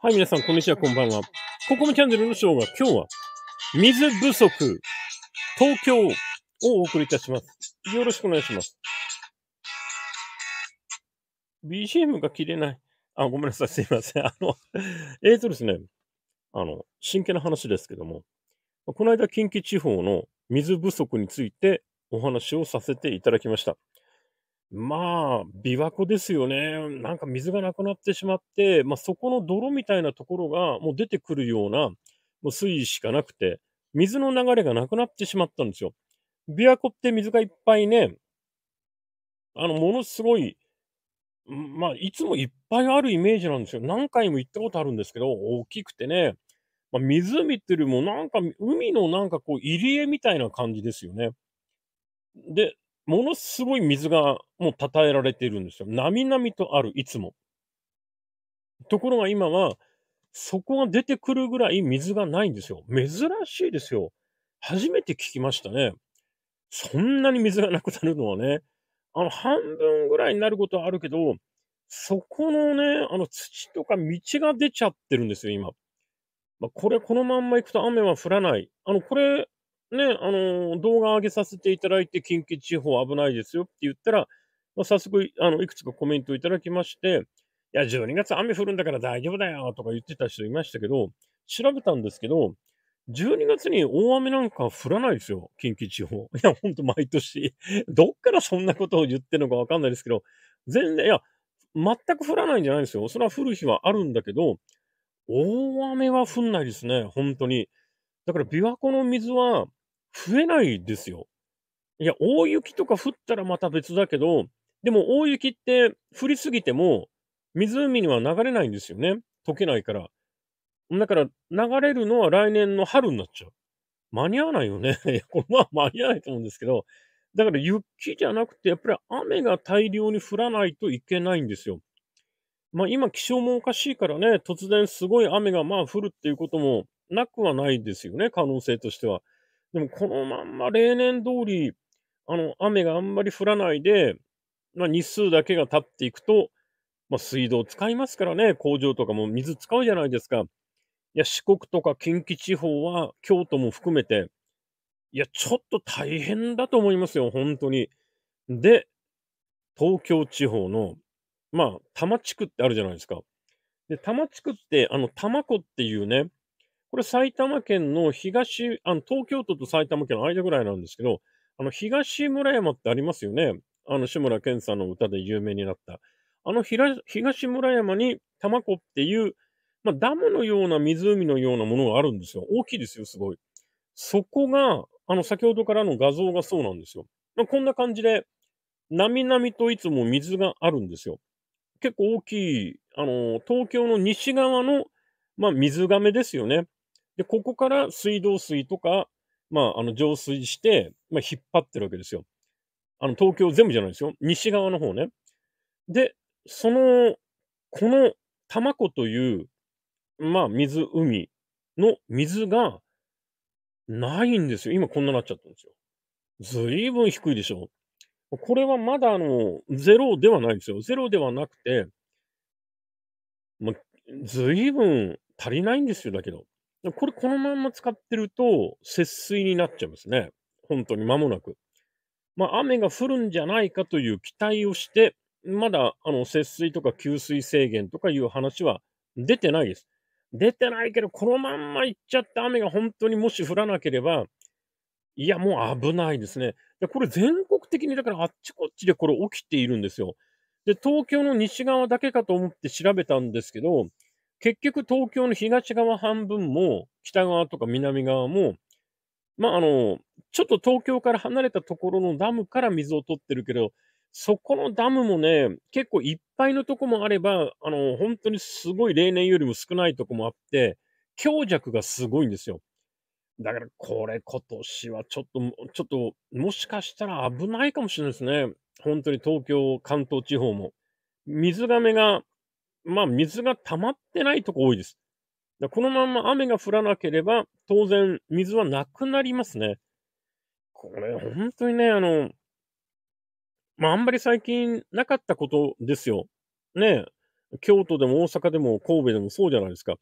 はい、皆さん、こんにちは、こんばんは。ここもチャンネルのショーが今日は、水不足、東京をお送りいたします。よろしくお願いします。BGM が切れない。あ、ごめんなさい、すいません。あの、えーとですね、あの、真剣な話ですけども、この間、近畿地方の水不足についてお話をさせていただきました。まあ、琵琶湖ですよね。なんか水がなくなってしまって、まあそこの泥みたいなところがもう出てくるようなもう水位しかなくて、水の流れがなくなってしまったんですよ。琵琶湖って水がいっぱいね、あの、ものすごい、まあ、いつもいっぱいあるイメージなんですよ。何回も行ったことあるんですけど、大きくてね、まあ、湖っていうよりもなんか海のなんかこう入り江みたいな感じですよね。で、ものすごい水がもう讃えられているんですよ。なみなみとある、いつも。ところが今は、そこが出てくるぐらい水がないんですよ。珍しいですよ。初めて聞きましたね。そんなに水がなくなるのはね、あの、半分ぐらいになることはあるけど、そこのね、あの土とか道が出ちゃってるんですよ、今。まあ、これ、このまんま行くと雨は降らない。あの、これ、ね、あの、動画上げさせていただいて、近畿地方危ないですよって言ったら、まあ、早速、あの、いくつかコメントいただきまして、いや、12月雨降るんだから大丈夫だよとか言ってた人いましたけど、調べたんですけど、12月に大雨なんか降らないですよ、近畿地方。いや、ほんと毎年。どっからそんなことを言ってるのかわかんないですけど、全然、いや、全く降らないんじゃないですよ。それは降る日はあるんだけど、大雨は降んないですね、本当に。だから、琵琶湖の水は、増えないですよ。いや、大雪とか降ったらまた別だけど、でも大雪って降りすぎても湖には流れないんですよね。溶けないから。だから流れるのは来年の春になっちゃう。間に合わないよね。いや、これまあ間に合わないと思うんですけど、だから雪じゃなくて、やっぱり雨が大量に降らないといけないんですよ。まあ今気象もおかしいからね、突然すごい雨がまあ降るっていうこともなくはないですよね、可能性としては。でもこのまんま例年通り、あの、雨があんまり降らないで、まあ、日数だけが経っていくと、まあ、水道使いますからね、工場とかも水使うじゃないですか。いや、四国とか近畿地方は、京都も含めて、いや、ちょっと大変だと思いますよ、本当に。で、東京地方の、まあ、多摩地区ってあるじゃないですか。で、多摩地区って、あの、多摩湖っていうね、これ埼玉県の東、あの東京都と埼玉県の間ぐらいなんですけど、あの東村山ってありますよね。あの志村けんさんの歌で有名になった。あの東村山に玉子っていう、まあ、ダムのような湖のようなものがあるんですよ。大きいですよ、すごい。そこが、あの先ほどからの画像がそうなんですよ。まあ、こんな感じで、なみなみといつも水があるんですよ。結構大きい、あの、東京の西側の、まあ、水亀ですよね。で、ここから水道水とか、まあ、あの、浄水して、まあ、引っ張ってるわけですよ。あの、東京全部じゃないですよ。西側の方ね。で、その、この、玉子という、まあ、水、海の水が、ないんですよ。今こんななっちゃったんですよ。ずいぶん低いでしょ。これはまだあの、ゼロではないですよ。ゼロではなくて、まあ、ずいぶん足りないんですよ、だけど。これこのまんま使ってると、節水になっちゃいますね。本当に間もなく。まあ、雨が降るんじゃないかという期待をして、まだ、あの、節水とか給水制限とかいう話は出てないです。出てないけど、このまんま行っちゃって雨が本当にもし降らなければ、いや、もう危ないですね。で、これ全国的に、だからあっちこっちでこれ起きているんですよ。で、東京の西側だけかと思って調べたんですけど、結局東京の東側半分も北側とか南側も、まあ、あの、ちょっと東京から離れたところのダムから水を取ってるけど、そこのダムもね、結構いっぱいのとこもあれば、あの、本当にすごい例年よりも少ないとこもあって、強弱がすごいんですよ。だからこれ今年はちょっと、ちょっと、もしかしたら危ないかもしれないですね。本当に東京、関東地方も。水がめがまあ、水が溜まってないとこ多いです。このまま雨が降らなければ、当然、水はなくなりますね。これ、本当にね、あの、まあ、あんまり最近なかったことですよ。ね京都でも大阪でも神戸でもそうじゃないですか。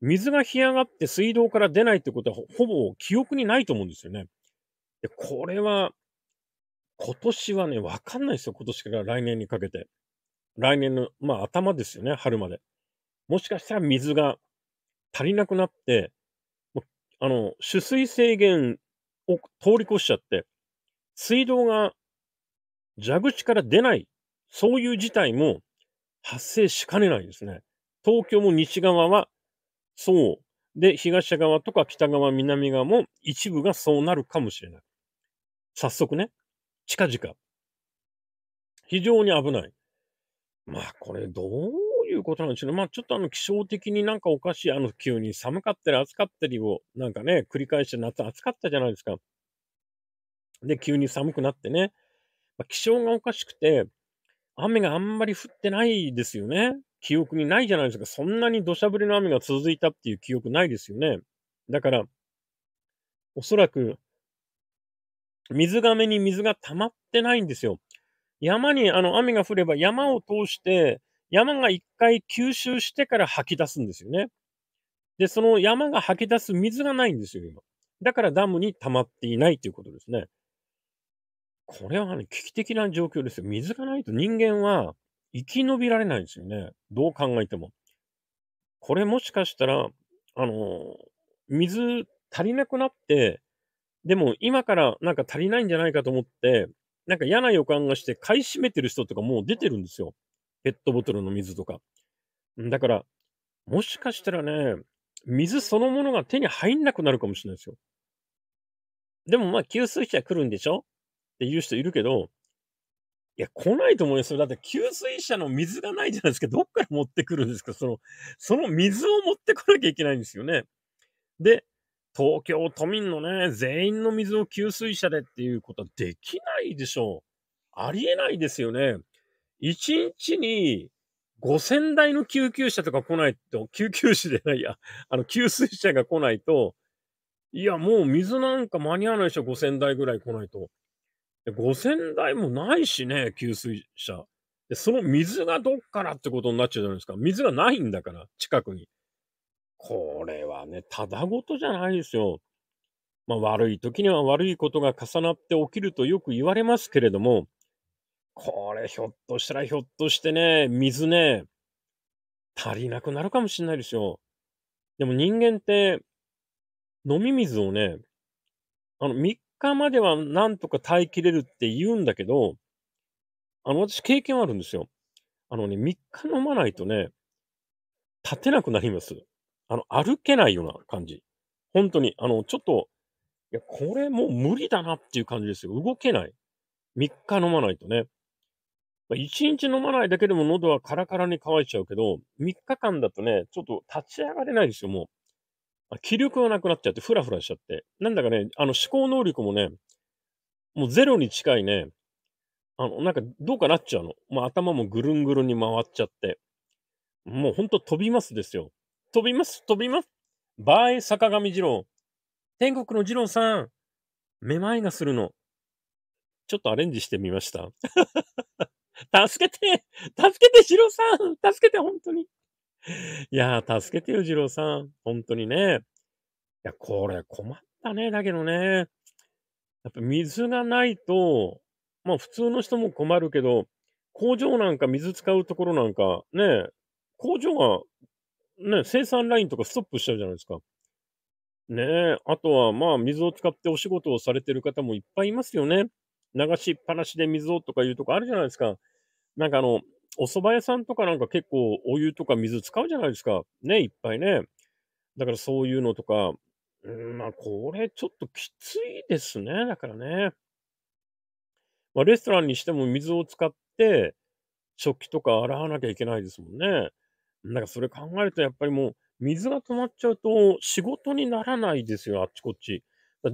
水が干上がって水道から出ないってことは、ほぼ記憶にないと思うんですよね。で、これは、今年はね、わかんないですよ。今年から来年にかけて。来年の、まあ頭ですよね、春まで。もしかしたら水が足りなくなって、あの、取水制限を通り越しちゃって、水道が蛇口から出ない、そういう事態も発生しかねないですね。東京も西側はそう。で、東側とか北側、南側も一部がそうなるかもしれない。早速ね、近々。非常に危ない。まあ、これ、どういうことなんでしょうね。まあ、ちょっとあの、気象的になんかおかしい。あの、急に寒かったり暑かったりを、なんかね、繰り返して夏暑かったじゃないですか。で、急に寒くなってね。まあ、気象がおかしくて、雨があんまり降ってないですよね。記憶にないじゃないですか。そんなに土砂降りの雨が続いたっていう記憶ないですよね。だから、おそらく、水がめに水が溜まってないんですよ。山に、あの、雨が降れば山を通して、山が一回吸収してから吐き出すんですよね。で、その山が吐き出す水がないんですよ、今。だからダムに溜まっていないということですね。これはね、危機的な状況ですよ。水がないと人間は生き延びられないんですよね。どう考えても。これもしかしたら、あの、水足りなくなって、でも今からなんか足りないんじゃないかと思って、なんか嫌な予感がして買い占めてる人とかもう出てるんですよ。ペットボトルの水とか。だから、もしかしたらね、水そのものが手に入んなくなるかもしれないですよ。でもまあ、給水車来るんでしょって言う人いるけど、いや、来ないと思いますよ。だって、給水車の水がないじゃないですか。どっから持ってくるんですかその、その水を持ってこなきゃいけないんですよね。で、東京都民のね、全員の水を給水車でっていうことはできないでしょう。ありえないですよね。1日に5000台の救急車とか来ないと、救急車じゃないや、あの、給水車が来ないと、いや、もう水なんか間に合わないでしょ、5000台ぐらい来ないと。5000台もないしね、給水車。で、その水がどっからってことになっちゃうじゃないですか。水がないんだから、近くに。これはね、ただごとじゃないですよ。まあ、悪い時には悪いことが重なって起きるとよく言われますけれども、これひょっとしたらひょっとしてね、水ね、足りなくなるかもしれないですよ。でも人間って飲み水をね、あの3日まではなんとか耐えきれるって言うんだけど、あの私経験あるんですよ。あのね、3日飲まないとね、立てなくなります。あの、歩けないような感じ。本当に、あの、ちょっと、いや、これもう無理だなっていう感じですよ。動けない。3日飲まないとね。まあ、1日飲まないだけでも喉はカラカラに乾いちゃうけど、3日間だとね、ちょっと立ち上がれないですよ、もう。気力がなくなっちゃって、ふらふらしちゃって。なんだかね、あの思考能力もね、もうゼロに近いね、あの、なんかどうかなっちゃうの。もう頭もぐるんぐるんに回っちゃって。もうほんと飛びますですよ。飛びます、飛びます。バイ、坂上二郎。天国の二郎さん、めまいがするの。ちょっとアレンジしてみました。助けて助けて、二郎さん助けて、本当に。いやー、助けてよ、二郎さん。本当にね。いや、これ困ったね。だけどね。やっぱ水がないと、まあ普通の人も困るけど、工場なんか水使うところなんかね、工場がね、生産ラインとかストップしちゃうじゃないですか。ねえ、あとはまあ水を使ってお仕事をされてる方もいっぱいいますよね。流しっぱなしで水をとかいうとこあるじゃないですか。なんかあの、お蕎麦屋さんとかなんか結構お湯とか水使うじゃないですか。ね、いっぱいね。だからそういうのとか、うん、まあこれちょっときついですね。だからね。まあレストランにしても水を使って食器とか洗わなきゃいけないですもんね。なんかそれ考えるとやっぱりもう水が止まっちゃうと仕事にならないですよ、あっちこっち。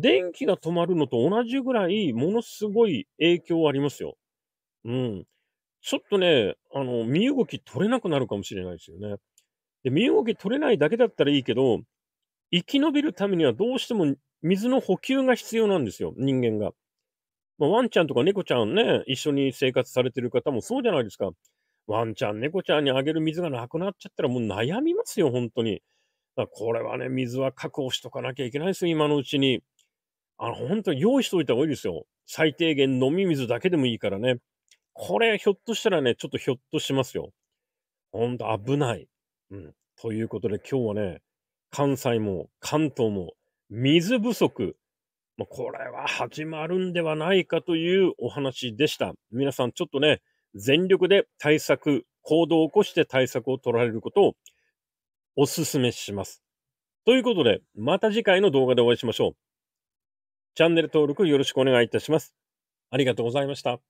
電気が止まるのと同じぐらいものすごい影響ありますよ。うん。ちょっとね、あの、身動き取れなくなるかもしれないですよね。で、身動き取れないだけだったらいいけど、生き延びるためにはどうしても水の補給が必要なんですよ、人間が。まあ、ワンちゃんとか猫ちゃんね、一緒に生活されてる方もそうじゃないですか。ワンちゃん、猫ちゃんにあげる水がなくなっちゃったらもう悩みますよ、本当に。これはね、水は確保しとかなきゃいけないですよ、今のうちに。あの、本当に用意しといた方がいいですよ。最低限飲み水だけでもいいからね。これ、ひょっとしたらね、ちょっとひょっとしますよ。ほんと危ない。うん。ということで、今日はね、関西も関東も水不足。まあ、これは始まるんではないかというお話でした。皆さん、ちょっとね、全力で対策、行動を起こして対策を取られることをお勧めします。ということで、また次回の動画でお会いしましょう。チャンネル登録よろしくお願いいたします。ありがとうございました。